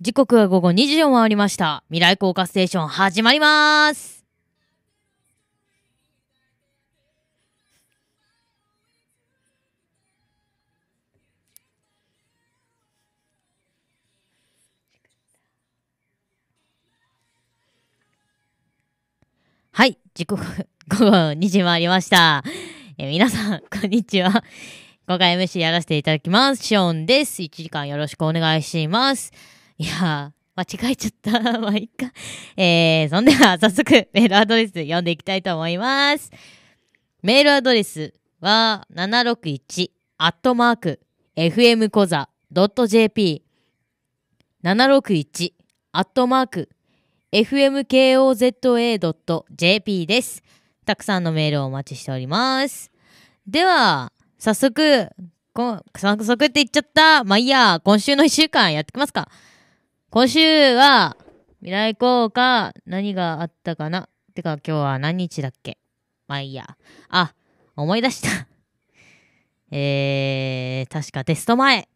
時刻は午後2時を回りました。未来効果ステーション始まります。はい、時刻、午後2時回りました。え皆さん、こんにちは。今回 MC やらせていただきます。シオンです。1時間よろしくお願いします。いやー、間違えちゃった。まあ、いっか。えー、そんでは早速メールアドレス読んでいきたいと思います。メールアドレスは761アットマーク FM コザ .jp 761アットマーク fmkoza.jp です。たくさんのメールをお待ちしております。では、早速、こ早速って言っちゃった。まあ、いいや、今週の1週間やってきますか。今週は、未来効果、何があったかなてか、今日は何日だっけまあいいや。あ、思い出した えー、確かテスト前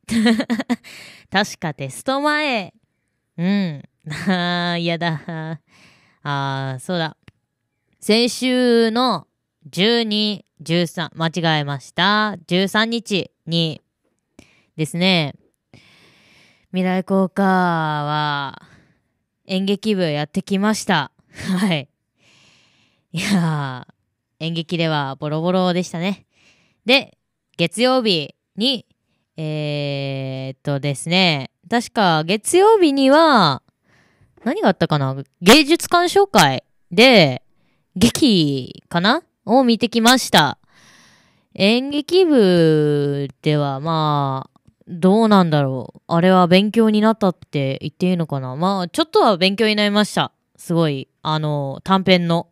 確かテスト前。うん。あー、嫌だ。あー、そうだ。先週の12、13、間違えました。13日にですね、未来効果は演劇部やってきました。はい。いやー、演劇ではボロボロでしたね。で、月曜日に、えー、っとですね、確か月曜日には、何があったかな芸術鑑賞会で、劇かなを見てきました。演劇部ではまあ、どうなんだろう。あれは勉強になったって言っていいのかな。まあ、ちょっとは勉強になりました。すごい。あの、短編の。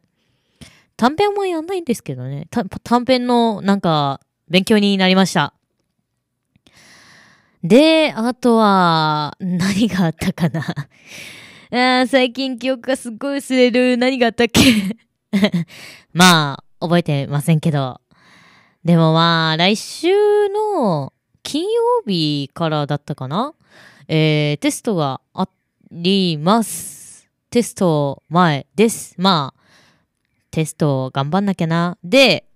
短編もやんないんですけどね。短編の、なんか、勉強になりました。で、あとは、何があったかな。あ最近記憶がすっごい薄れる。何があったっけ まあ、覚えてませんけど。でもまあ、来週の、金曜日からだったかな、えー、テストがあります。テスト前です。まあ、テストを頑張んなきゃな。で、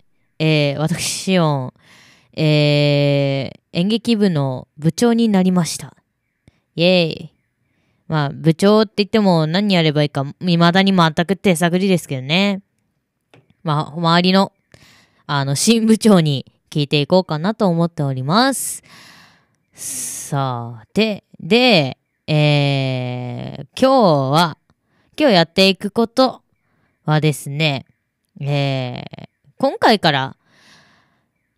えー、私、シオン、えー、演劇部の部長になりました。イェーイ。まあ、部長って言っても何やればいいか、未だに全く手探りですけどね。まあ、周りの、あの、新部長に聞いていこうかなと思っております。さあ、で、で、えー、今日は、今日やっていくことはですね、えー、今回から、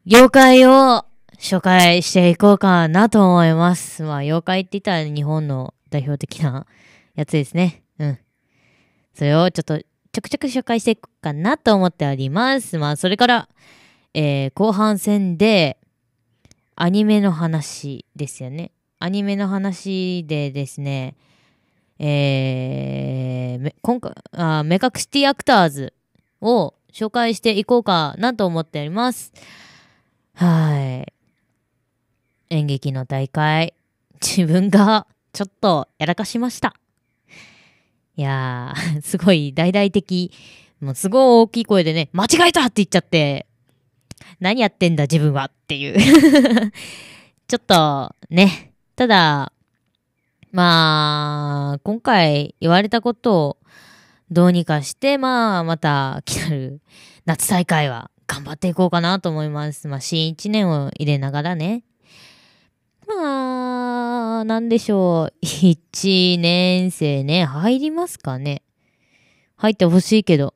妖怪を紹介していこうかなと思います。まあ、妖怪って言ったら日本の代表的なやつですね。うん。それをちょっと、ちょくちょく紹介していこうかなと思っております。まあ、それから、えー、後半戦で、アニメの話ですよね。アニメの話でですね、えー、今回あ、目隠しティアクターズを紹介していこうかなと思っております。はい。演劇の大会、自分がちょっとやらかしました。いやー、すごい大々的、もうすごい大きい声でね、間違えたって言っちゃって、何やってんだ自分はっていう ちょっとね、ただ、まあ、今回言われたことをどうにかして、まあ、また来たる夏大会は頑張っていこうかなと思います。まあ、新1年を入れながらね。まあ、なんでしょう。1年生ね、入りますかね。入ってほしいけど。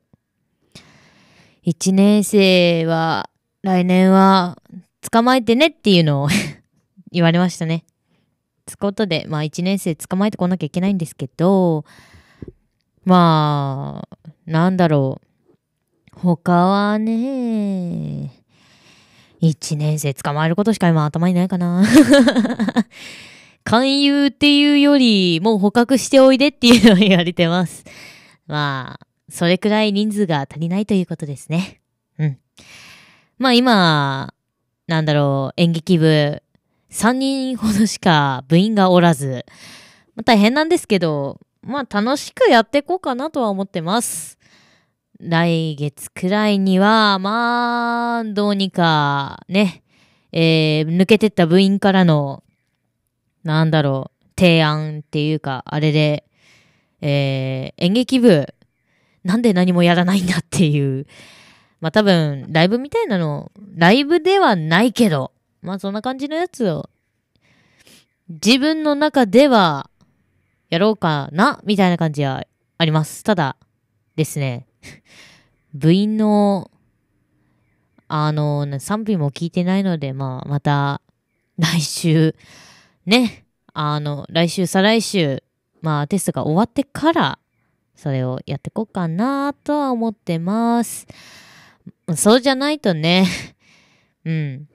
1年生は来年は捕まえてねっていうのを 言われましたね。つことで、まあ1年生捕まえてこなきゃいけないんですけど、まあ、なんだろう。他はね、1年生捕まえることしか今頭にないかな。勧誘っていうより、もう捕獲しておいでっていうのを言われてます。まあ、それくらい人数が足りないということですね。うん。まあ今、なんだろう、演劇部、3人ほどしか部員がおらず、まあ、大変なんですけど、まあ楽しくやっていこうかなとは思ってます。来月くらいには、まあ、どうにか、ね、えー、抜けてった部員からの、なんだろう、提案っていうか、あれで、えー、演劇部、なんで何もやらないんだっていう、まあ多分、ライブみたいなの、ライブではないけど、まあそんな感じのやつを、自分の中では、やろうかな、みたいな感じはあります。ただ、ですね、部員の、あの、賛否も聞いてないので、まあまた、来週、ね、あの、来週、再来週、まあテストが終わってから、それをやっていこうかなとは思ってます。そうじゃないとね、うん。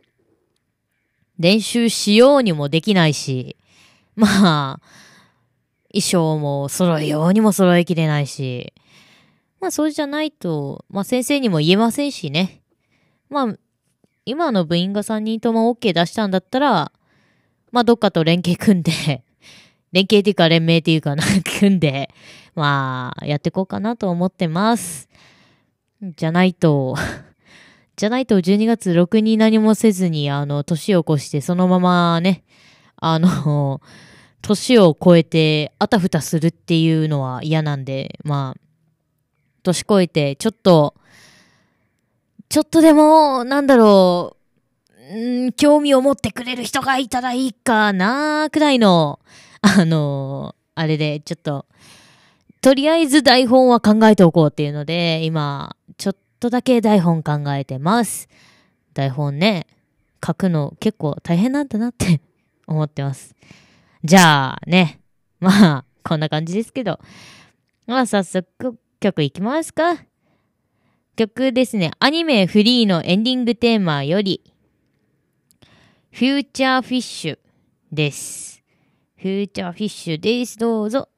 練習しようにもできないし、まあ、衣装も揃えようにも揃えきれないし、まあそうじゃないと、まあ先生にも言えませんしね。まあ、今の部員が3人とも OK 出したんだったら、まあどっかと連携組んで 連携っていうか連盟っていうかな組んで、まあやっていこうかなと思ってます。じゃないとじゃないと12月6に何もせずに、あの、年を越してそのままね、あの、年を超えてあたふたするっていうのは嫌なんで、まあ、年越えてちょっと、ちょっとでも、なんだろう、ん興味を持ってくれる人がいたらいいかな、くらいの、あの、あれで、ちょっと、とりあえず台本は考えておこうっていうので、今、ちょっとだけ台本考えてます。台本ね、書くの結構大変なんだなって 思ってます。じゃあね、まあ、こんな感じですけど。まあ、早速、曲いきますか。曲ですね。アニメフリーのエンディングテーマより、フューチャーフィッシュです。フューチャーフィッシュです。どうぞ。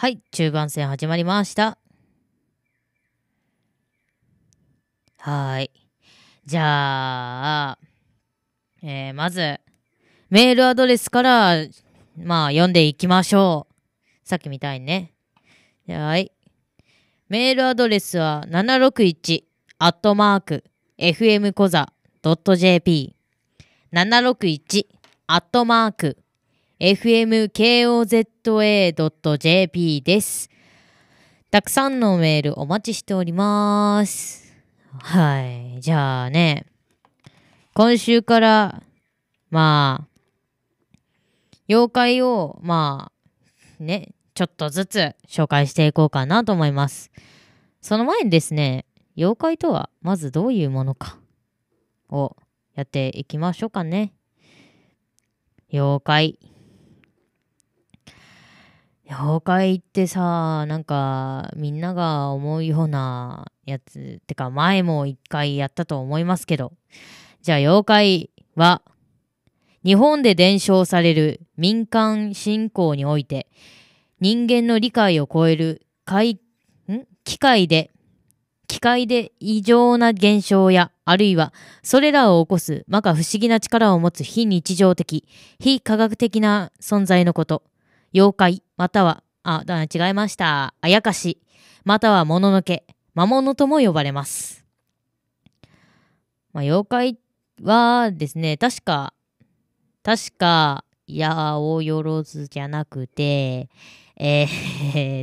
はい、中盤戦始まりました。はい。じゃあ、えー、まず、メールアドレスから、まあ、読んでいきましょう。さっきみたいにね。はい。メールアドレスは761、アットマーク、fmkoza.jp。761、アットマーク、fmkoza.jp です。たくさんのメールお待ちしております。はい。じゃあね、今週から、まあ、妖怪を、まあ、ね、ちょっとずつ紹介していこうかなと思います。その前にですね、妖怪とはまずどういうものかをやっていきましょうかね。妖怪。妖怪ってさ、なんか、みんなが思うようなやつ、てか前も一回やったと思いますけど。じゃあ妖怪は、日本で伝承される民間信仰において、人間の理解を超える機械で、機械で異常な現象や、あるいはそれらを起こす摩訶不思議な力を持つ非日常的、非科学的な存在のこと、妖怪、または、あ、だ違いました。あやかし、またはもののけ、魔物とも呼ばれます。まあ、妖怪はですね、確か、確か、やよろずじゃなくて、え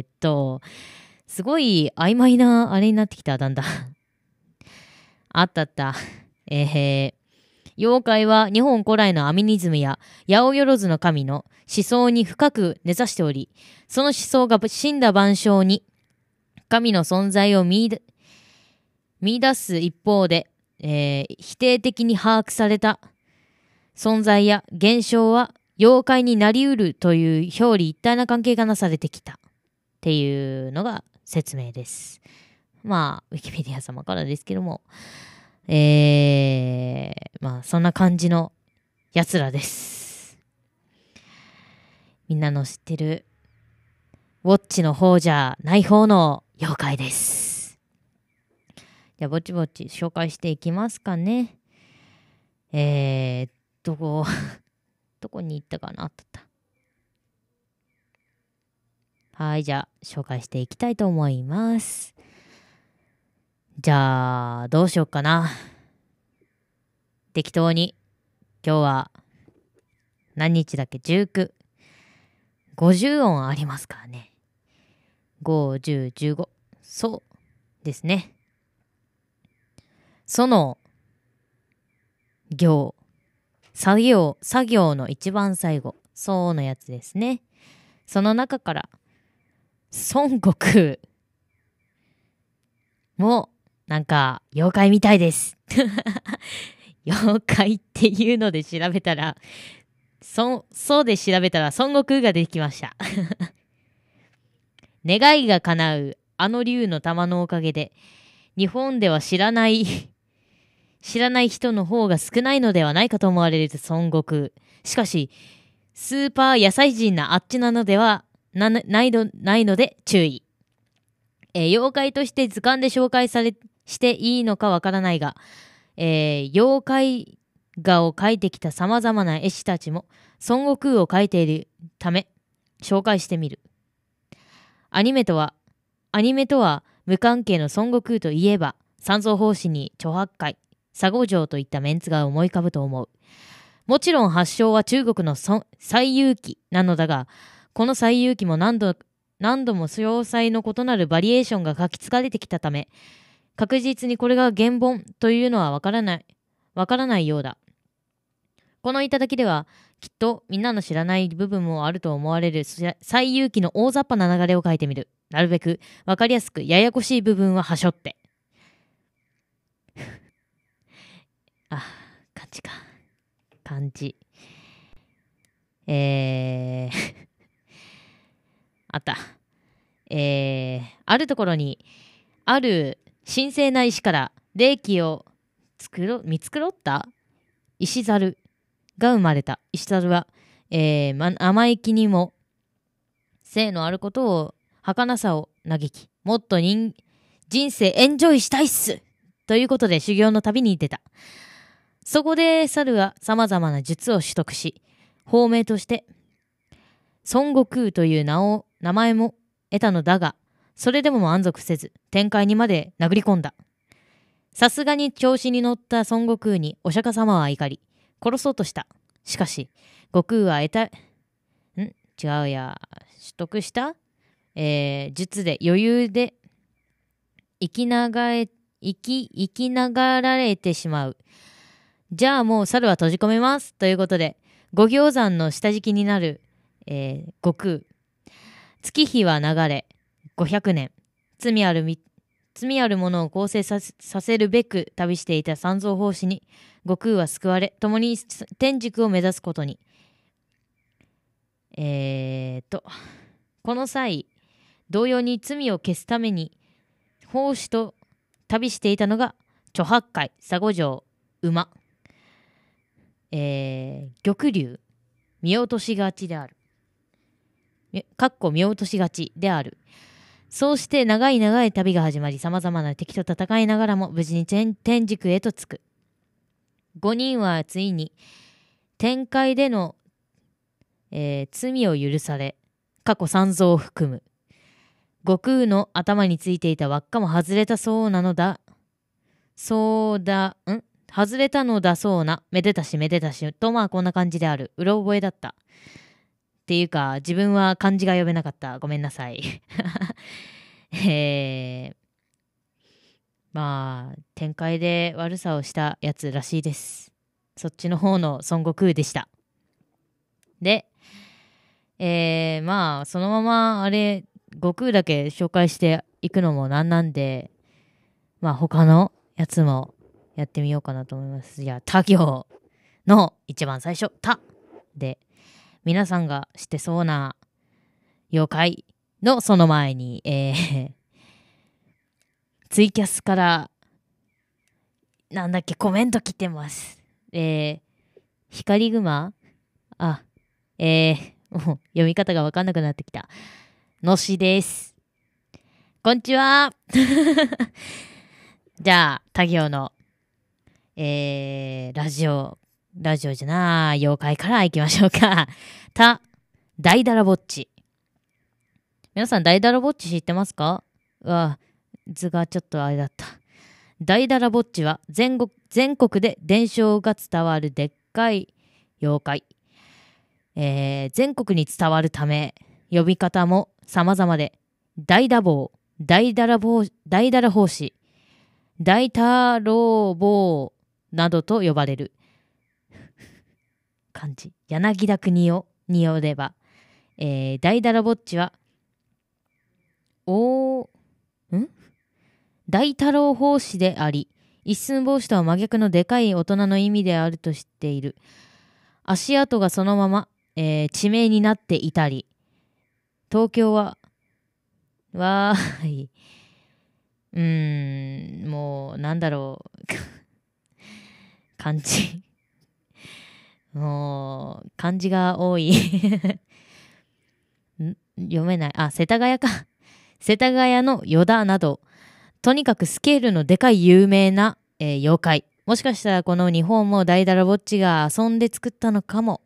ー、っと、すごい曖昧なあれになってきた、だんだん。あったあった。えー、妖怪は日本古来のアミニズムや八百万の神の思想に深く根ざしており、その思想が死んだ万象に神の存在を見見出す一方で、えー、否定的に把握された存在や現象は妖怪になりうるという表裏一体な関係がなされてきたっていうのが説明です。まあ、ウィキペディア様からですけども。えー、まあそんな感じのやつらです。みんなの知ってるウォッチの方じゃない方の妖怪です。じゃあぼちぼち紹介していきますかね。えー、どこ、どこに行ったかなとった。はい、じゃあ紹介していきたいと思います。じゃあ、どうしようかな。適当に、今日は、何日だっけ ?19。50音ありますからね。5、10、15。そうですね。その、行。作業、作業の一番最後。そうのやつですね。その中から、孫悟空もなんか、妖怪みたいです。妖怪っていうので調べたら、そ、そうで調べたら孫悟空が出てきました。願いが叶うあの竜の玉のおかげで、日本では知らない 知らない人の方が少ないのではないかと思われる孫悟空。しかし、スーパー野菜人なあっちなのではな、ないの、ないので注意。えー、妖怪として図鑑で紹介されしていいのかわからないが、えー、妖怪画を描いてきた様々な絵師たちも孫悟空を描いているため紹介してみる。アニメとは、アニメとは無関係の孫悟空といえば、三蔵法師に著白海、佐合城といったメンツが思い浮かぶと思う。もちろん発祥は中国の最遊記なのだが、この最遊記も何度、何度も詳細の異なるバリエーションが書き継がれてきたため、確実にこれが原本というのはわからない、わからないようだ。この頂きでは、きっとみんなの知らない部分もあると思われる最有機の大雑把な流れを書いてみる。なるべくわかりやすくややこしい部分ははしょって。あ、漢字か。漢字。えー あった。えー、あるところに、ある神聖な石から霊気を作ろ見繕った石猿が生まれた石猿は、えーま、甘い気にも性のあることを儚さを嘆きもっと人人生エンジョイしたいっすということで修行の旅に出たそこで猿はさまざまな術を取得し法名として孫悟空という名を名前も得たのだがそれでも満足せず展開にまで殴り込んださすがに調子に乗った孫悟空にお釈迦様は怒り殺そうとしたしかし悟空は得たん違うや取得したえー、術で余裕で生きながえ生き生きながられてしまうじゃあもう猿は閉じ込めますということで五行山の下敷きになる、えー、悟空月日は流れ500年罪ある罪あるものを構成させるべく旅していた三蔵法師に悟空は救われ共に天竺を目指すことにえー、っとこの際同様に罪を消すために法師と旅していたのが著八海佐五城馬、えー、玉竜見落としがちであるかっこ見落としがちである。そうして長い長い旅が始まり、様々な敵と戦いながらも無事に天軸へと着く。5人はついに、天界での、えー、罪を許され、過去三蔵を含む。悟空の頭についていた輪っかも外れたそうなのだ。そうだ、ん外れたのだそうな。めでたしめでたし。とまあこんな感じである。うろ覚えだった。っていうか、自分は漢字が読めなかった。ごめんなさい。えー、まあ、展開で悪さをしたやつらしいです。そっちの方の孫悟空でした。で、えー、まあ、そのまま、あれ、悟空だけ紹介していくのもなんなんで、まあ、他のやつもやってみようかなと思います。じゃあ、他行の一番最初、たで、皆さんがしてそうな妖怪のその前に、えー、ツイキャスから、なんだっけ、コメント来てます。えー、光グマあ、えー、もう読み方がわかんなくなってきた。のしです。こんにちは じゃあ、他行の、えー、ラジオラジオじゃな妖怪から行きましょうか。た、だいだらぼっち。皆さん、だいだらぼっち知ってますかうわ、図がちょっとあれだった。だいだらぼっちは全国全国で伝承が伝わるでっかい妖怪。えー、全国に伝わるため、呼び方も様々で、大打棒、大だらぼ大だら法師、大太郎棒などと呼ばれる。漢字柳田国夫によれば、えー、大だらぼっちはおん大太郎法師であり一寸法師とは真逆のでかい大人の意味であると知っている足跡がそのまま、えー、地名になっていたり東京はわーいうーんもうなんだろう 感じもう、漢字が多い 読めない。あ、世田谷か。世田谷の依田など、とにかくスケールのでかい有名な、えー、妖怪。もしかしたらこの日本もダイダラぼっちが遊んで作ったのかも。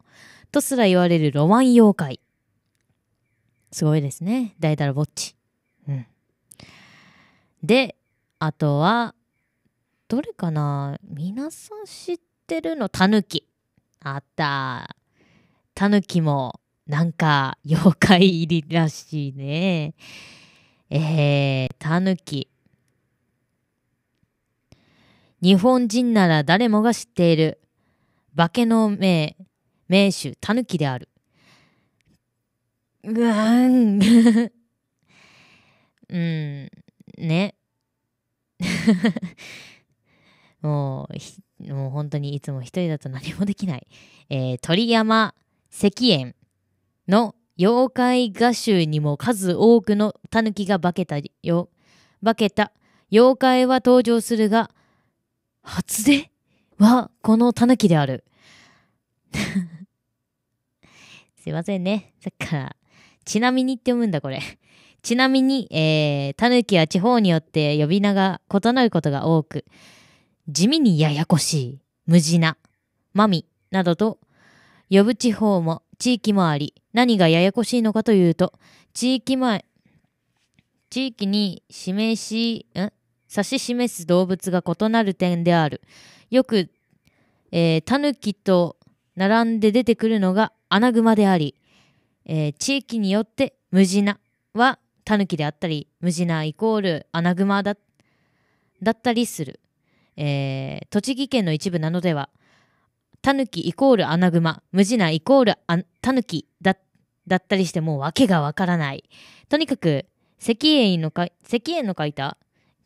とすら言われるロマン妖怪。すごいですね。ダイダラぼっち。うん。で、あとは、どれかな皆さん知ってるのタヌキ。あったタヌキもなんか妖怪入りらしいねえー、タヌキ日本人なら誰もが知っている化けの名名手タヌキであるうわん うんね もうもう本当にいつも一人だと何もできない、えー、鳥山石燕の妖怪画集にも数多くのキが化けたよ、化けた。妖怪は登場するが、初出はこのキである。すいませんね。さっきから、ちなみにって読むんだ、これ。ちなみに、えー、キは地方によって呼び名が異なることが多く、地味にややこしい、無地な、マミなどと呼ぶ地方も地域もあり、何がややこしいのかというと、地域前、地域に示し、ん指し示す動物が異なる点である。よく、えー、タヌキと並んで出てくるのがアナグマであり、えー、地域によってムジナはタヌキであったり、ムジナイコールアナグマだだったりする。えー、栃木県の一部などでは、タヌキイコールアナグマ、ムジナイコールタヌキだだったりしてもう訳がわからない。とにかく、石英の石英の書いた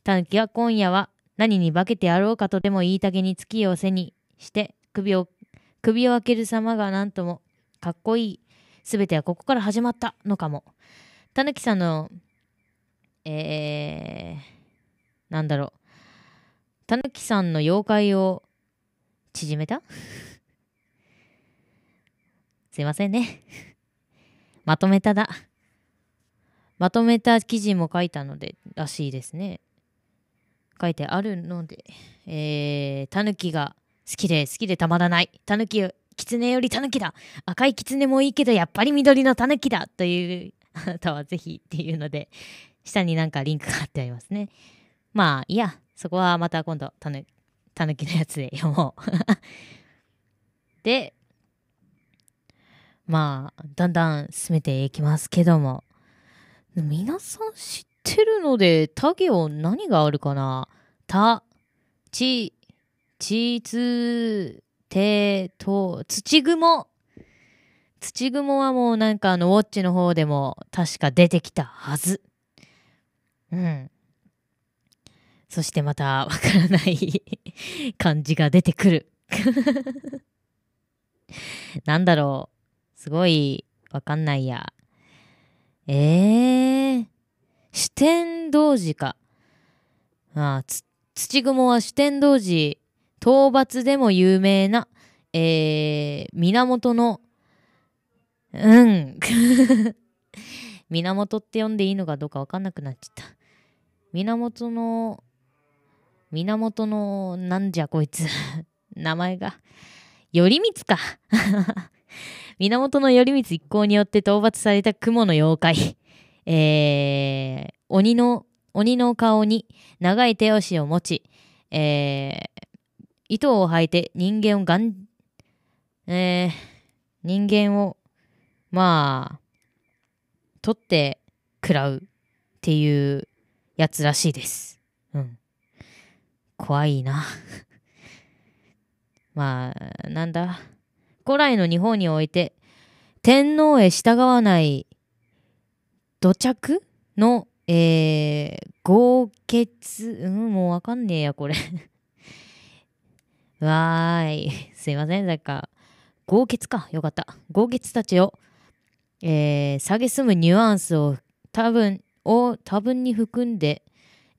タヌキは今夜は何に化けてやろうかとでも言いたげに月を背にして首を首を開ける様が何ともかっこいい。全てはここから始まったのかも。たぬきさんの、えー、なんだろう。たぬきさんの妖怪を縮めた すいませんねまとめただ。まとめた記事も書いたので、らしいですね。書いてあるので、えー、タヌキが好きで好きでたまらない。タヌキ、キツネよりタヌキだ。赤いキツネもいいけど、やっぱり緑のタヌキだ。という、あなたはぜひっていうので、下になんかリンクが貼ってありますね。まあ、いいや、そこはまた今度たぬたぬきのやつで読もう でまあだんだん進めていきますけども皆さん知ってるので他行何があるかなたちちつてと土雲土雲はもうなんかあのウォッチの方でも確か出てきたはずうんそしてまたわからない 感じが出てくる なんだろう。すごいわかんないや。えー、四天童子か。あ土雲は四天童子、討伐でも有名な、えー、源の、うん。源って呼んでいいのかどうかわかんなくなっちゃった。源の源のなんじゃこいつ名前が頼光か 源頼光一行によって討伐された雲の妖怪えー、鬼の鬼の顔に長い手足を持ち、えー、糸を吐いて人間をがん、えー、人間をまあ取って食らうっていうやつらしいです。うん。怖いな まあ、なんだ。古来の日本において、天皇へ従わない土着の、えー、豪傑、うん、もうわかんねえや、これ わーい。すいません、なんか、豪傑か。よかった。豪傑たちを、えー、下げすむニュアンスを多分、を多分に含んで、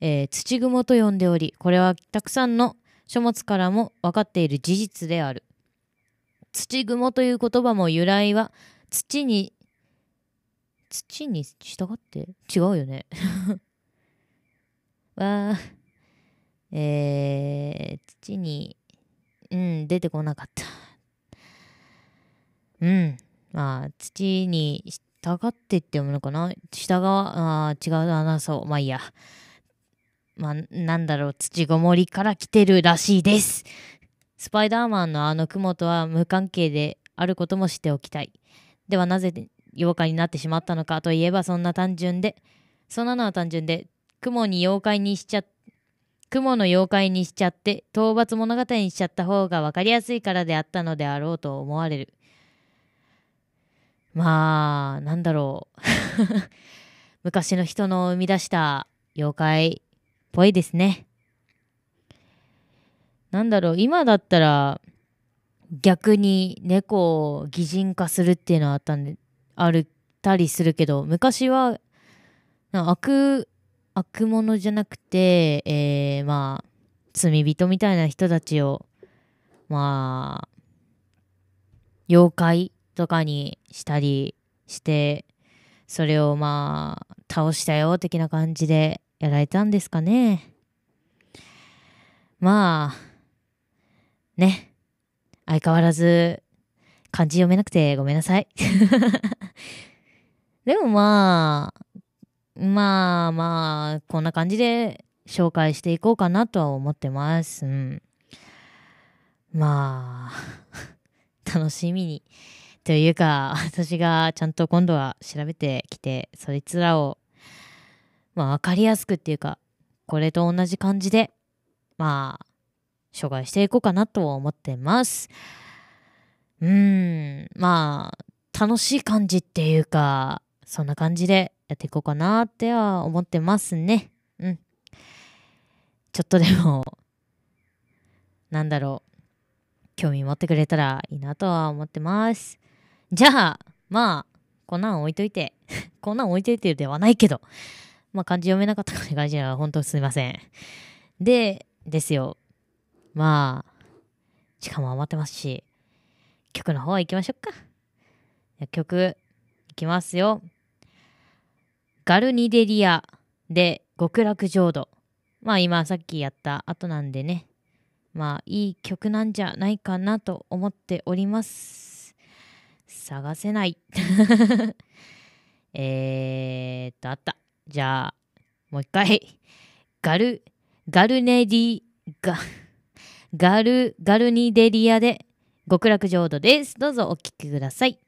えー、土蛛と呼んでおりこれはたくさんの書物からも分かっている事実である土蜘蛛という言葉も由来は土に土に従って違うよね わあえー、土にうん出てこなかったうんまあ土に従ってって読むのかな従わあ違うなそうまあいいやまあ、なんだろう、土ごもりから来てるらしいです。スパイダーマンのあの雲とは無関係であることもしておきたい。ではなぜ妖怪になってしまったのかといえばそんな単純で、そんなのは単純で、雲に妖怪にしちゃ、雲の妖怪にしちゃって、討伐物語にしちゃった方が分かりやすいからであったのであろうと思われる。まあ、なんだろう。昔の人の生み出した妖怪ぽいですね。なんだろう、今だったら、逆に猫を擬人化するっていうのはあったんで、あるたりするけど、昔は、悪、悪者じゃなくて、えー、まあ、罪人みたいな人たちを、まあ、妖怪とかにしたりして、それをまあ、倒したよ、的な感じで、やられたんですかね。まあ、ね。相変わらず、漢字読めなくてごめんなさい。でもまあ、まあまあ、こんな感じで紹介していこうかなとは思ってます。うん、まあ、楽しみに。というか、私がちゃんと今度は調べてきて、そいつらをまあ分かりやすくっていうかこれと同じ感じでまあ紹介していこうかなと思ってますうんまあ楽しい感じっていうかそんな感じでやっていこうかなっては思ってますねうんちょっとでも なんだろう興味持ってくれたらいいなとは思ってますじゃあまあこんなん置いといて こんなん置いといてではないけどまあ、漢字読めなかったから感じは本当すいません。で、ですよ。まあ、時間も余ってますし、曲の方行きましょうか。曲、いきますよ。ガルニデリアで極楽浄土。まあ今さっきやった後なんでね。まあいい曲なんじゃないかなと思っております。探せない えーっと、あった。じゃあ、もう一回。ガル、ガルネディ、ガ、ガル、ガルニデリアで極楽浄土です。どうぞお聴きください。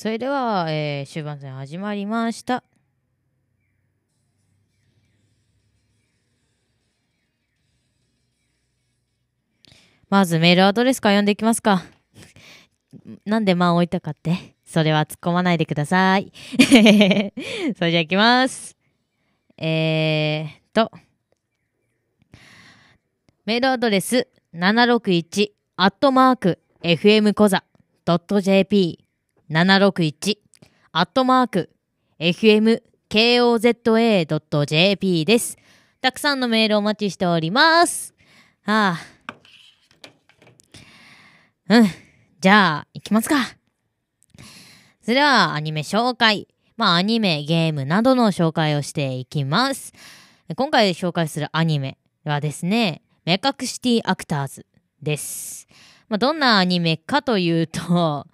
それでは、えー、終盤戦始まりました。まずメールアドレスから読んでいきますか。なんで間を置いたかってそれは突っ込まないでください。それじゃあいきます。えー、っと。メールアドレス761アットマーク FM コザ .jp 761アットマーク fmkoza.jp です。たくさんのメールお待ちしております。はあ。うん。じゃあ、行きますか。それでは、アニメ紹介。まあ、アニメ、ゲームなどの紹介をしていきます。今回紹介するアニメはですね、カクシティアクターズです。まあ、どんなアニメかというと、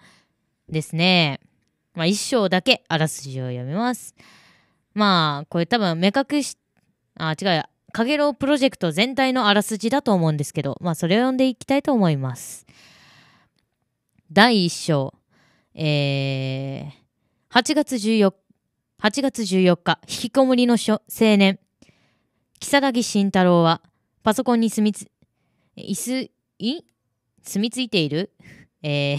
ですね。まあ、一章だけあらすじを読みます。まあ、これ多分目隠し、あ、違う、かげろうプロジェクト全体のあらすじだと思うんですけど、まあ、それを読んでいきたいと思います。第1章、えー、8月14日、8月14日、引きこもりの青年、木更木慎太郎は、パソコンに住みつ、椅子、い住みついているえー、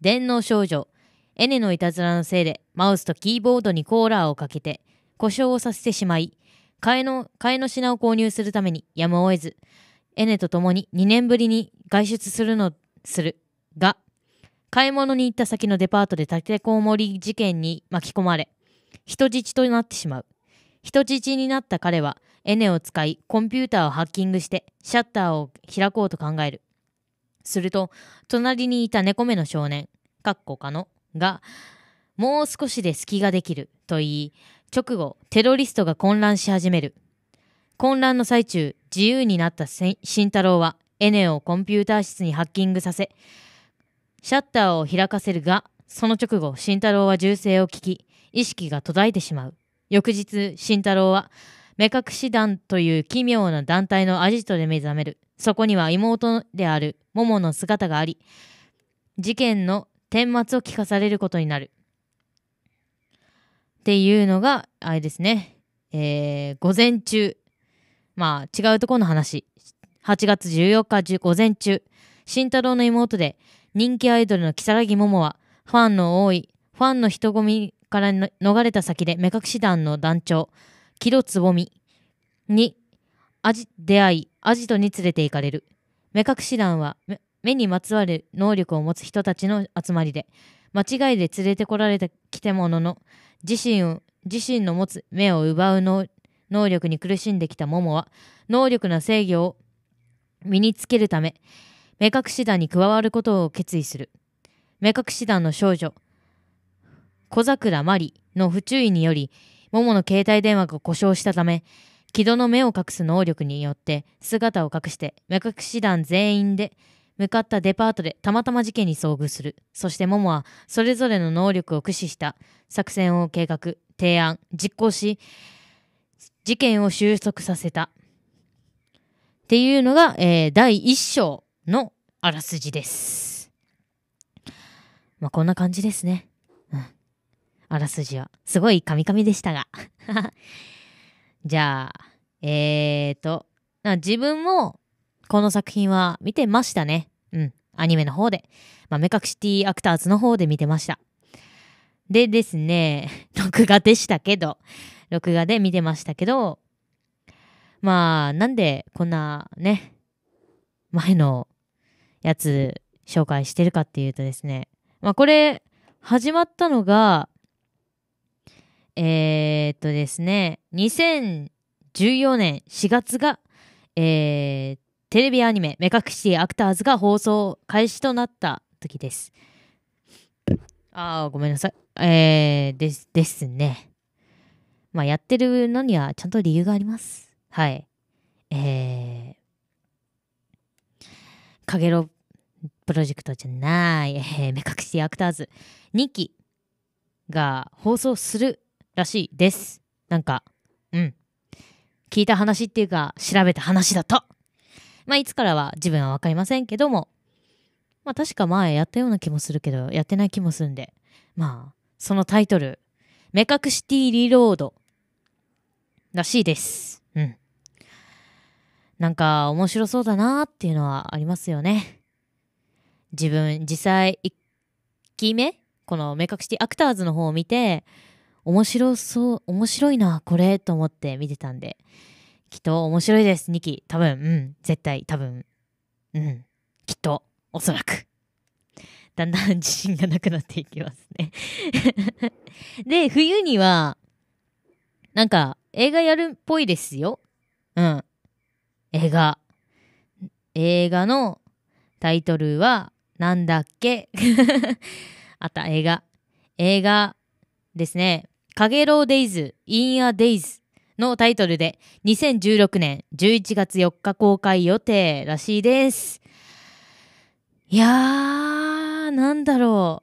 電脳少女、エネのいたずらのせいで、マウスとキーボードにコーラーをかけて、故障をさせてしまい、替えの、替えの品を購入するために、やむを得ず、エネと共に2年ぶりに外出するの、する、が、買い物に行った先のデパートで立てこもり事件に巻き込まれ、人質となってしまう。人質になった彼は、エネを使い、コンピューターをハッキングして、シャッターを開こうと考える。すると隣にいた猫目の少年かっこかのがもう少しで隙ができると言い直後テロリストが混乱し始める混乱の最中自由になった慎太郎はエネをコンピューター室にハッキングさせシャッターを開かせるがその直後慎太郎は銃声を聞き意識が途絶えてしまう翌日慎太郎は目隠し団という奇妙な団体のアジトで目覚めるそこには妹である桃の姿があり、事件の顛末を聞かされることになる。っていうのが、あれですね。えー、午前中。まあ、違うところの話。8月14日午前中、慎太郎の妹で、人気アイドルの如月桃は、ファンの多い、ファンの人混みから逃れた先で目隠し団の団長、木戸つぼみに、出会い、アジトに連れて行かれる目隠し団は目にまつわる能力を持つ人たちの集まりで間違いで連れてこられてきてものの自身を自身の持つ目を奪う能力に苦しんできたモモは能力の制御を身につけるため目隠し団に加わることを決意する目隠し団の少女小桜マリの不注意によりモモの携帯電話が故障したため木戸の目を隠す能力によって姿を隠して目隠し団全員で向かったデパートでたまたま事件に遭遇するそしてモモはそれぞれの能力を駆使した作戦を計画提案実行し事件を収束させたっていうのが、えー、第1章のあらすじですまあこんな感じですね、うん、あらすじはすごいカミカミでしたがじゃあ、えーと、自分もこの作品は見てましたね。うん。アニメの方で。まあ、カクシティアクターズの方で見てました。でですね、録画でしたけど、録画で見てましたけど、まあ、なんでこんなね、前のやつ紹介してるかっていうとですね、まあこれ、始まったのが、えー、っとですね、2014年4月が、えー、テレビアニメ、目隠しアクターズが放送開始となった時です。ああ、ごめんなさい。えー、です、ですね。まあ、やってるのにはちゃんと理由があります。はい。えー、かげろプロジェクトじゃない、えー、目隠しアクターズ2期が放送するらしいです。なんか、うん。聞いた話っていうか、調べた話だと。まあ、いつからは自分は分かりませんけども、まあ、確か前やったような気もするけど、やってない気もするんで、まあ、そのタイトル、目隠しティーリロードらしいです。うん。なんか面白そうだなーっていうのはありますよね。自分、実際、1期目この目隠しティアクターズの方を見て、面白そう、面白いな、これ、と思って見てたんで、きっと面白いです、2期。多分、うん、絶対、多分、うん、きっと、おそらく。だんだん 自信がなくなっていきますね で、冬には、なんか、映画やるっぽいですよ。うん。映画。映画のタイトルは、なんだっけあった、映画。映画ですね。かげろうデイズ・イン・ア・デイズのタイトルで2016年11月4日公開予定らしいです。いやー、なんだろ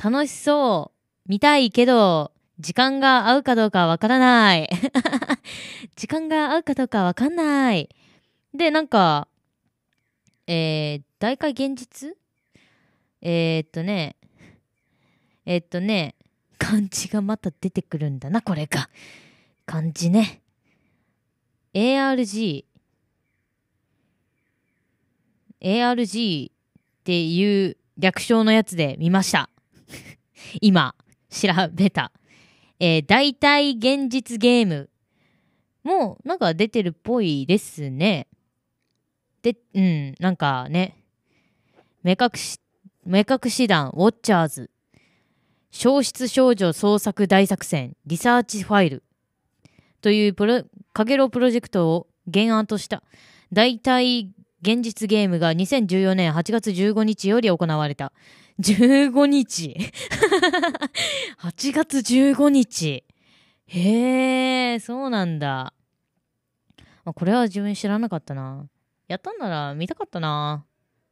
う。楽しそう。見たいけど、時間が合うかどうかわからない。時間が合うかどうかわかんない。で、なんか、えー、大会現実えー、っとね、えー、っとね、漢字がまた出てくるんだな、これが。漢字ね。ARG。ARG っていう略称のやつで見ました。今、調べた。えー、大体現実ゲームもなんか出てるっぽいですね。で、うん、なんかね、目隠し、目隠し団、ウォッチャーズ消失少女創作大作戦リサーチファイルというプロかげろプロジェクトを原案とした代替現実ゲームが2014年8月15日より行われた。15日8 月15日へえ、そうなんだ。これは自分知らなかったな。やったんなら見たかったな。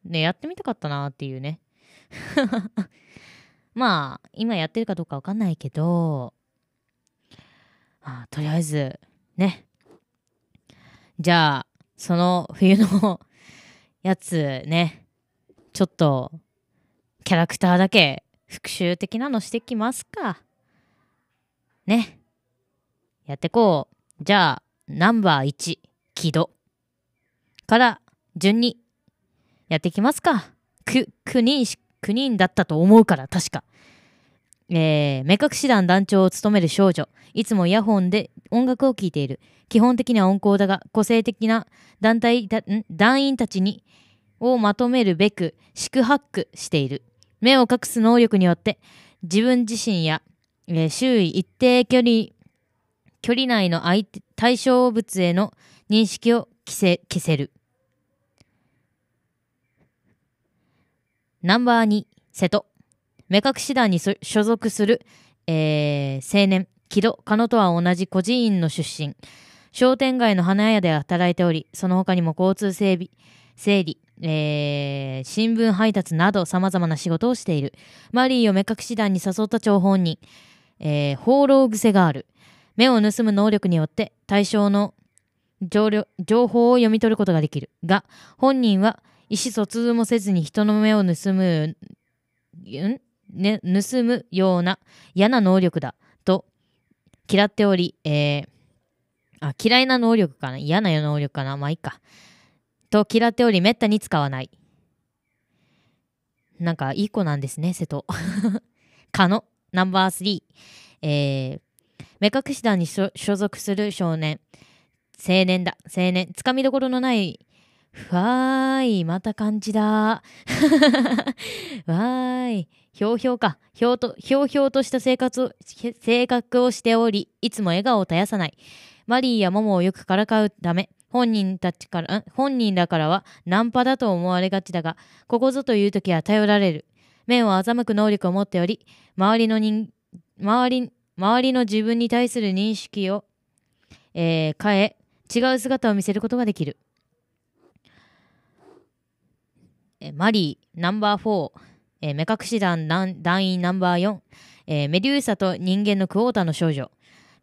ね、やってみたかったなっていうね。まあ、今やってるかどうかわかんないけど、まあ、とりあえず、ね。じゃあ、その冬のやつね、ちょっと、キャラクターだけ復習的なのしてきますか。ね。やってこう。じゃあ、ナンバー1、木戸。から、順に、やっていきますか。く、人し9人だったと思うから、確か。えー、目隠し団団長を務める少女。いつもイヤホンで音楽を聴いている。基本的には温厚だが、個性的な団体団員たちに、をまとめるべく、四苦八苦している。目を隠す能力によって、自分自身や、えー、周囲一定距離、距離内の相手、対象物への認識を消せ、消せる。ナンバー2、瀬戸。目隠し団に所属する、えー、青年、木戸、狩野とは同じ孤児院の出身。商店街の花屋で働いており、その他にも交通整備、整理、えー、新聞配達など様々な仕事をしている。マリーを目隠し団に誘った張本人、えー、放浪癖がある。目を盗む能力によって対象の情情報を読み取ることができる。が、本人は意思疎通もせずに人の目を盗む、んね、盗むような嫌な能力だと嫌っており、えー、あ、嫌いな能力かな嫌な能力かなまあいいか。と嫌っており、めったに使わない。なんかいい子なんですね、瀬戸。かの、ナンバー3。えー、目隠し団に所属する少年。青年だ。青年。つかみどころのないわーい、また漢字だ。わーい。ひょうひょうか。ひょうと、ひょうひょうとした生活を、性格をしており、いつも笑顔を絶やさない。マリーやモモをよくからかうため、本人たちから、本人らからはナンパだと思われがちだが、ここぞという時は頼られる。面を欺く能力を持っており、周りの人、周り、周りの自分に対する認識を、えー、変え、違う姿を見せることができる。えマリーナンバー4、えー、目隠し団団員ナンバー4、えー、メデューサと人間のクォーターの少女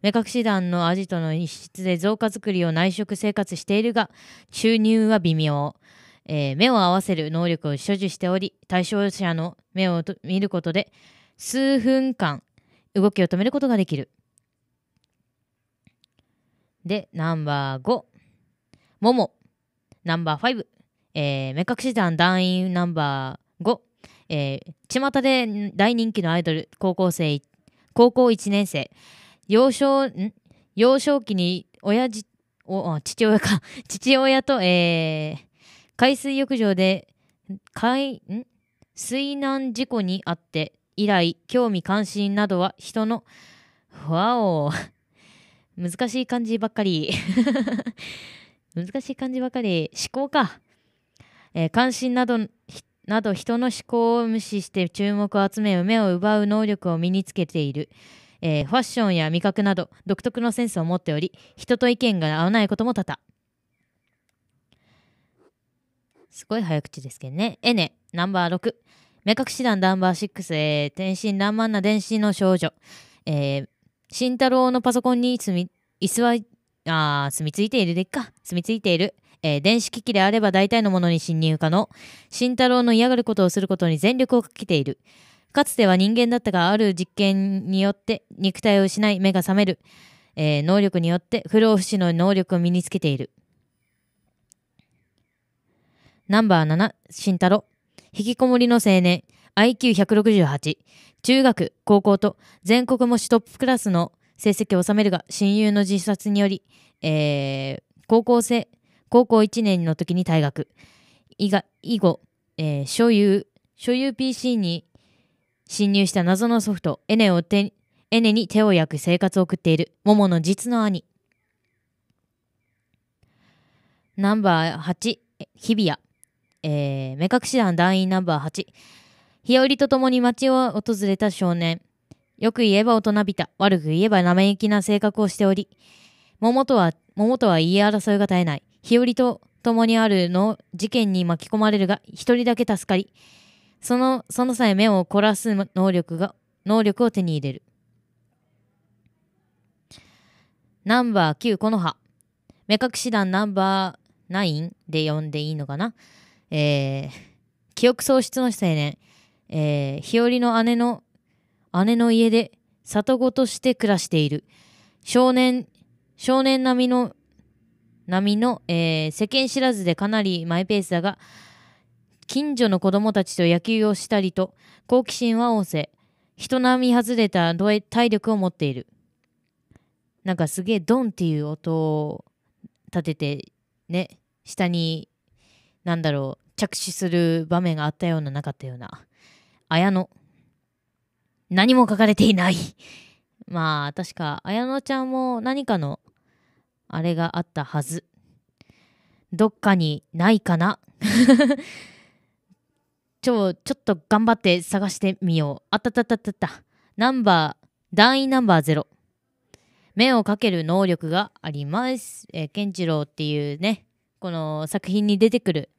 目隠し団のアジトの一室で増加作りを内職生活しているが収入は微妙、えー、目を合わせる能力を所持しており対象者の目を見ることで数分間動きを止めることができるでナンバー5ももナンバー5えー、目隠し団団員ナンバー5、ちま巷で大人気のアイドル、高校生、高校1年生、幼少、ん幼少期に親父、お父親か、父親と、えー、海水浴場で、海、ん水難事故にあって、以来、興味関心などは人の、わお、難しい漢字ばっかり。難しい漢字ばかり思考かえー、関心などなど人の思考を無視して注目を集め目を奪う能力を身につけている、えー、ファッションや味覚など独特のセンスを持っており人と意見が合わないことも多々すごい早口ですけどねエネナンバー6目隠し団ナンバー6、えー、天真爛漫な電子の少女、えー、慎太郎のパソコンに住み居座あ住み着いているでっか住み着いているえー、電子機器であれば大体のものに侵入可能。慎太郎の嫌がることをすることに全力をかけている。かつては人間だったが、ある実験によって肉体を失い、目が覚める。えー、能力によって不老不死の能力を身につけている。ナンバー7、慎太郎。引きこもりの青年。IQ168。中学、高校と全国模試トップクラスの成績を収めるが、親友の自殺により、えー、高校生、高校1年の時に退学。以が以後、えー、所有、所有 PC に侵入した謎のソフト、エネを手エネに手を焼く生活を送っている、モモの実の兄。ナンバー8、日比谷。えー、目隠し団団員ナンバー8。日和と共に街を訪れた少年。よく言えば大人びた、悪く言えば生意気な性格をしており、桃とは、桃とは言い争いが絶えない。日和と共にあるの事件に巻き込まれるが、一人だけ助かり、その、その際目を凝らす能力が、能力を手に入れる。ナンバー9、この葉。目隠し団ナンバー9で呼んでいいのかなえー、記憶喪失の青年、えー、日和の姉の、姉の家で、里子として暮らしている。少年、少年並みの並みの、えー、世間知らずでかなりマイペースだが、近所の子供たちと野球をしたりと、好奇心は旺盛。人並み外れた体力を持っている。なんかすげえドンっていう音を立てて、ね、下に、なんだろう、着手する場面があったようななかったような。綾野何も書かれていない。まあ、確か、綾乃ちゃんも何かのあれがあったはず。どっかにないかな ちょ、ちょっと頑張って探してみよう。あったったったたた。ナンバー、団員ナンバーゼロ。目をかける能力があります。えケンチロウっていうね、この作品に出てくる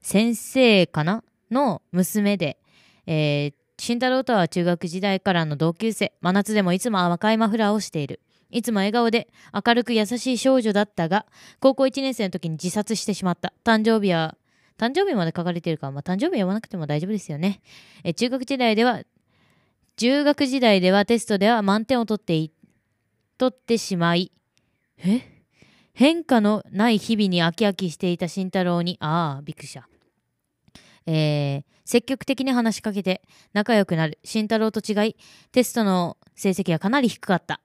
先生かなの娘で、えー、慎太郎とは中学時代からの同級生。真夏でもいつも赤いマフラーをしている。いつも笑顔で明るく優しい少女だったが、高校1年生の時に自殺してしまった。誕生日は、誕生日まで書かれてるから、まあ、誕生日読まなくても大丈夫ですよね。え中学時代では、中学時代ではテストでは満点を取ってい、取ってしまい、え変化のない日々に飽き飽きしていた慎太郎に、ああ、びっくりした。えー、積極的に話しかけて仲良くなる。慎太郎と違い、テストの成績はかなり低かった。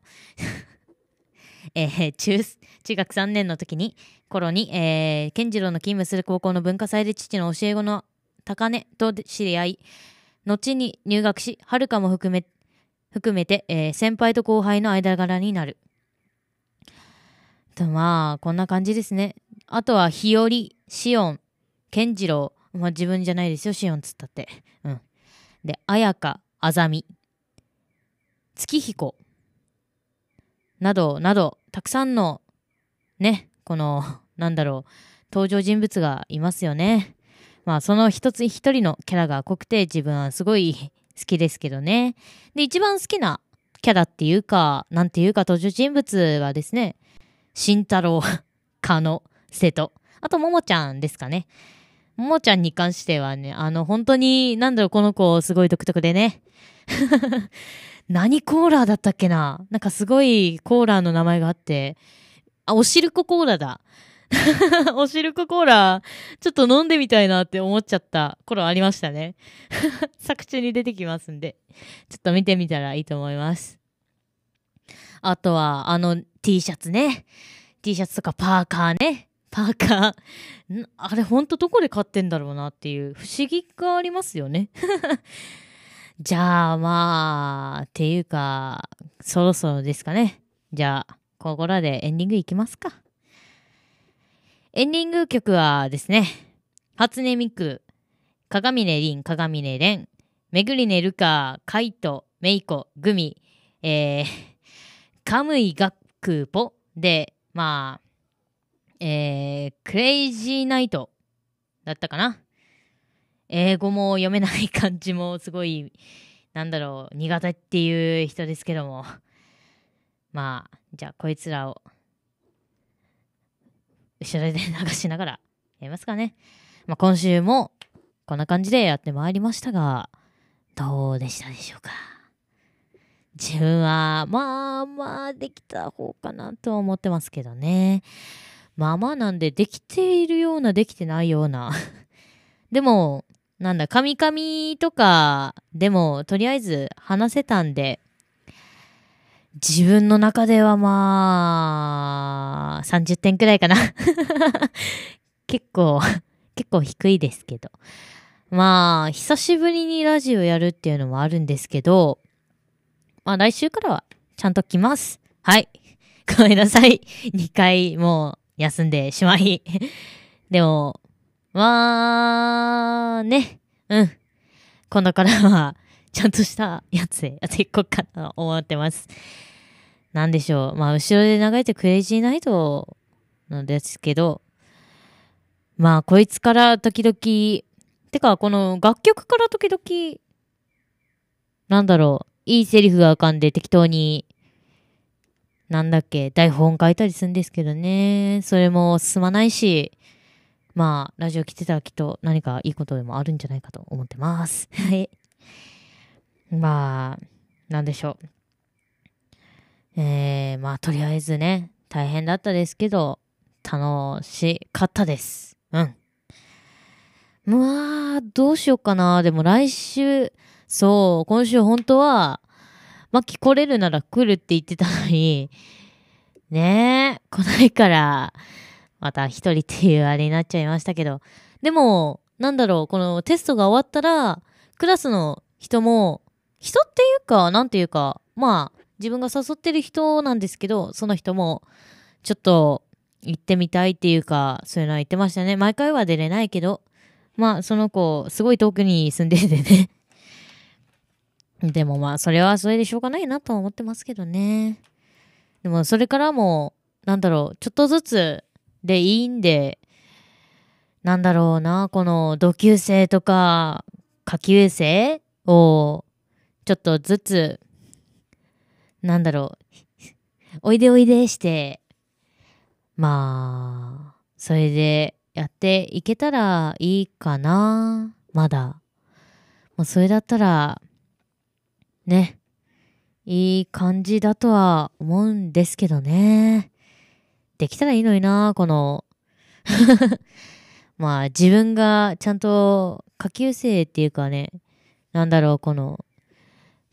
えー、中中学3年の時に頃に、えー、健次郎の勤務する高校の文化祭で父の教え子の高根と知り合い後に入学しはるかも含め含めて、えー、先輩と後輩の間柄になるとまあこんな感じですねあとは日和しおん健次郎まあ自分じゃないですよしおんつったってうんで綾香あざみ月彦などなどたくさんのねこのなんだろう登場人物がいますよねまあその一つ一人のキャラが濃くて自分はすごい好きですけどねで一番好きなキャラっていうかなんていうか登場人物はですね慎太郎 狩野瀬戸あとももちゃんですかねももちゃんに関してはね、あの、本当に、なんだろう、この子、すごい独特でね。何コーラだったっけななんかすごいコーラの名前があって、あ、おしるこコーラだ。おしるこコーラ、ちょっと飲んでみたいなって思っちゃった頃ありましたね。作中に出てきますんで、ちょっと見てみたらいいと思います。あとは、あの T シャツね。T シャツとかパーカーね。パーカー。あれほんとどこで買ってんだろうなっていう不思議がありますよね。じゃあまあ、っていうか、そろそろですかね。じゃあ、ここらでエンディングいきますか。エンディング曲はですね、初音ミク、鏡音凛、鏡音蓮、めぐりねるか、カイト、メイコ、グミ、えー、カムイガクポで、まあ、えー、クレイジーナイトだったかな英語も読めない感じもすごい、なんだろう、苦手っていう人ですけども。まあ、じゃあこいつらを、後ろで流しながらやりますかね。まあ、今週もこんな感じでやってまいりましたが、どうでしたでしょうか。自分は、まあまあできた方かなと思ってますけどね。まあまあなんで、できているような、できてないような。でも、なんだ、カミカミとかでもとりあえず話せたんで、自分の中ではまあ、30点くらいかな 結構、結構低いですけど。まあ、久しぶりにラジオやるっていうのもあるんですけど、まあ来週からはちゃんと来ます。はい。ごめんなさい。2回もう休んでしまいでも、は、ね。うん。今度からは、ちゃんとしたやつでやっていこうかなと思ってます。なんでしょう。まあ、後ろで流れてクレイジーナイトなんですけど、まあ、こいつから時々、てか、この楽曲から時々、なんだろう、いいセリフが浮かんで適当に、なんだっけ、台本書いたりするんですけどね、それも進まないし、まあ、ラジオ来てたらきっと何かいいことでもあるんじゃないかと思ってます。はい。まあ、なんでしょう。えー、まあ、とりあえずね、大変だったですけど、楽しかったです。うん。まあ、どうしようかな。でも来週、そう、今週本当は、あ、聞来れるなら来るって言ってたのに、ねえ、来ないから、また一人っていうあれになっちゃいましたけど、でも、なんだろう、このテストが終わったら、クラスの人も、人っていうか、なんていうか、まあ、自分が誘ってる人なんですけど、その人も、ちょっと、行ってみたいっていうか、そういうのは言ってましたね。毎回は出れないけど、まあ、その子、すごい遠くに住んでてね でもまあ、それはそれでしょうがないなとは思ってますけどね。でも、それからも、なんだろう、ちょっとずつ、でいいんで、なんだろうな、この同級生とか下級生をちょっとずつ、なんだろう、おいでおいでして、まあ、それでやっていけたらいいかな、まだ。もうそれだったら、ね、いい感じだとは思うんですけどね。できたらいいのにな、この まあ自分がちゃんと下級生っていうかね、なんだろう、この、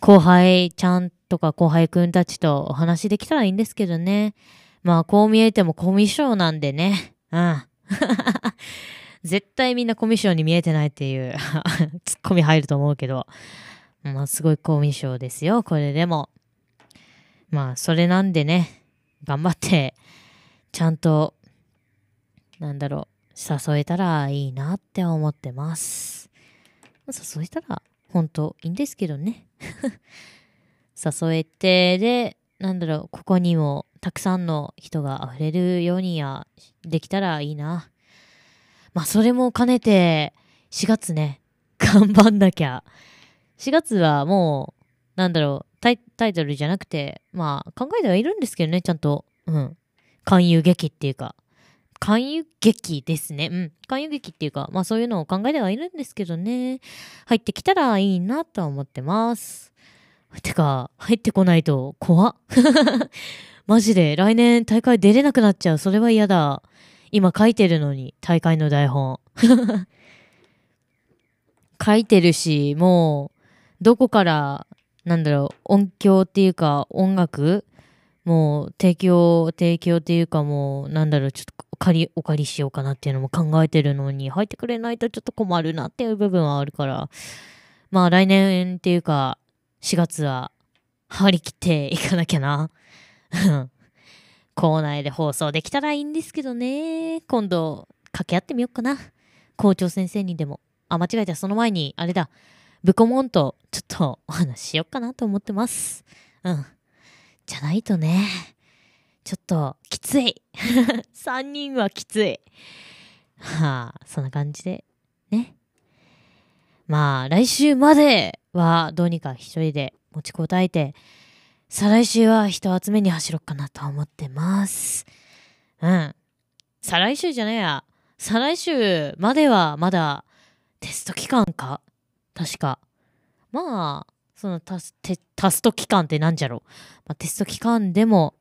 後輩ちゃんとか後輩くんたちとお話できたらいいんですけどね。まあこう見えてもコミュ障なんでね。うん。絶対みんなコミュ障に見えてないっていう ツッコミ入ると思うけど。まあすごいコミュ障ですよ、これでも。まあそれなんでね、頑張ってちゃんと、なんだろう、誘えたらいいなって思ってます。誘えたら、本当いいんですけどね。誘えて、で、なんだろう、ここにもたくさんの人が溢れるようにや、できたらいいな。まあ、それも兼ねて、4月ね、頑張んなきゃ。4月はもう、なんだろうタイ、タイトルじゃなくて、まあ、考えてはいるんですけどね、ちゃんと。うん。勧誘劇っていうか、勧誘劇ですね。うん。勧誘劇っていうか、まあそういうのを考えてはいるんですけどね。入ってきたらいいなとは思ってます。てか、入ってこないと怖っ。マジで、来年大会出れなくなっちゃう。それは嫌だ。今書いてるのに、大会の台本。書いてるし、もう、どこから、なんだろう、音響っていうか、音楽もう提供、提供っていうかもう、なんだろう、ちょっと借り、お借りしようかなっていうのも考えてるのに、入ってくれないとちょっと困るなっていう部分はあるから、まあ来年っていうか、4月は張り切っていかなきゃな。校内で放送できたらいいんですけどね。今度、掛け合ってみようかな。校長先生にでも。あ、間違えた。その前に、あれだ。ブコモンとちょっとお話ししようかなと思ってます。うん。じゃないとね、ちょっときつい。3 人はきつい。はあ、そんな感じで、ね。まあ、来週まではどうにか一人で持ちこたえて、再来週は人集めに走ろうかなと思ってます。うん。再来週じゃねえや。再来週まではまだテスト期間か確か。まあ、そのタステタスト期間ってなんじゃろう、まあ、テスト期間でも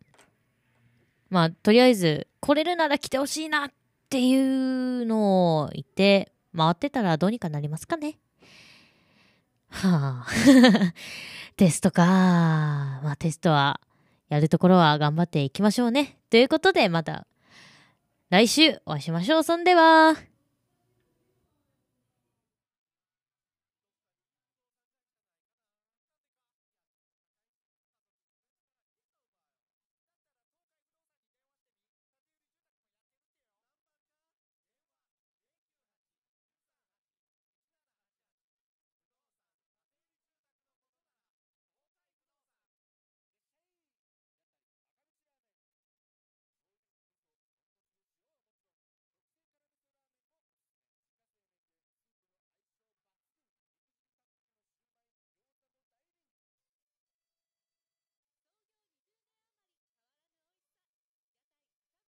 まあとりあえず来れるなら来てほしいなっていうのを言って回ってたらどうにかなりますかねはあ テストかまあテストはやるところは頑張っていきましょうねということでまた来週お会いしましょうそんでは